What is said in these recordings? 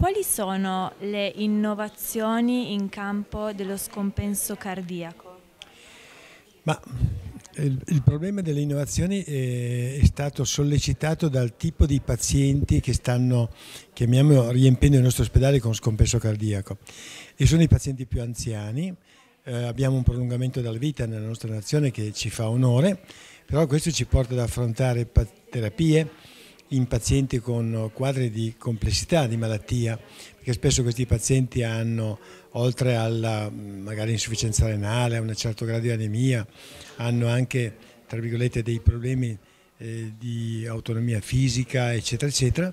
Quali sono le innovazioni in campo dello scompenso cardiaco? Ma il, il, problema delle innovazioni è, eh, è, stato sollecitato dal tipo di pazienti che stanno, chiamiamolo, riempiendo il nostro ospedale con scompenso cardiaco. E sono i pazienti più anziani, eh, abbiamo un prolungamento della vita nella nostra nazione che ci fa onore, però questo ci porta ad affrontare terapie in pazienti con quadri di complessità di malattia, perché spesso questi pazienti hanno, oltre alla mm, magari insufficienza renale, a un certo grado di anemia, hanno anche, tra virgolette, dei problemi eh, di autonomia fisica, eccetera, eccetera,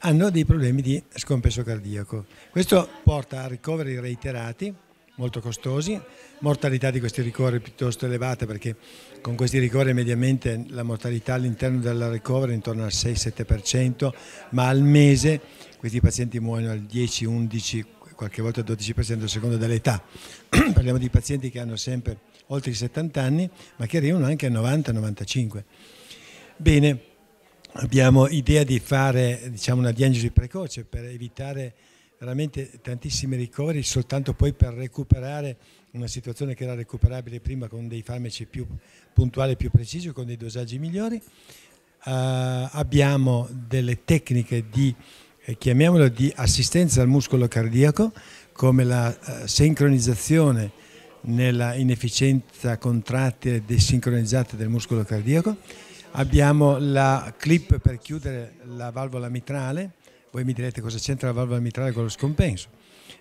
hanno dei problemi di scompenso cardiaco. Questo porta a ricoveri reiterati, molto costosi, mortalità di questi ricorri piuttosto elevata perché con questi ricorri mediamente la mortalità all'interno della recovery è intorno al 6-7%, ma al mese questi pazienti muoiono al 10-11%, qualche volta al 12% a seconda dell'età. Parliamo di pazienti che hanno sempre oltre i 70 anni, ma che arrivano anche a 90-95. Bene, abbiamo idea di fare diciamo, una diagnosi precoce per evitare veramente tantissimi ricoveri soltanto poi per recuperare una situazione che era recuperabile prima con dei farmaci più puntuali e più precisi, con dei dosaggi migliori. Uh, abbiamo delle tecniche di, eh, chiamiamolo, di assistenza al muscolo cardiaco come la uh, sincronizzazione nella inefficienza e desincronizzata del muscolo cardiaco. Abbiamo la clip per chiudere la valvola mitrale voi mi direte cosa c'entra la valvola mitrale con lo scompenso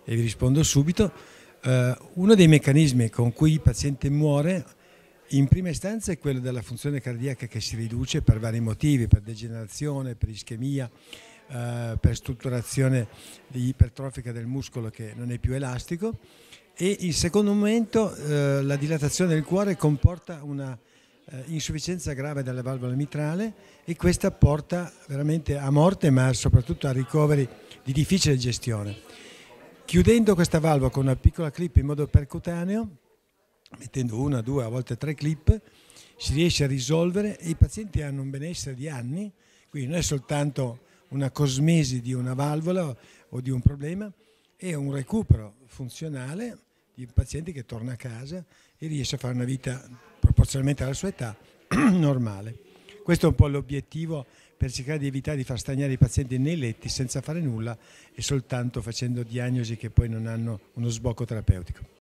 e vi rispondo subito. Eh, uno dei meccanismi con cui il paziente muore in prima istanza è quello della funzione cardiaca che si riduce per vari motivi, per degenerazione, per ischemia, eh, per strutturazione ipertrofica del muscolo che non è più elastico e in secondo momento eh, la dilatazione del cuore comporta una eh, insufficienza grave della valvola mitrale e questa porta veramente a morte ma soprattutto a ricoveri di difficile gestione. Chiudendo questa valvola con una piccola clip in modo percutaneo, mettendo una, due, a volte tre clip, si riesce a risolvere e i pazienti hanno un benessere di anni, quindi non è soltanto una cosmesi di una valvola o di un problema, è un recupero funzionale di un paziente che torna a casa e riesce a fare una vita proporzionalmente alla sua età, normale. Questo è un po' l'obiettivo per cercare di evitare di far stagnare i pazienti nei letti senza fare nulla e soltanto facendo diagnosi che poi non hanno uno sbocco terapeutico.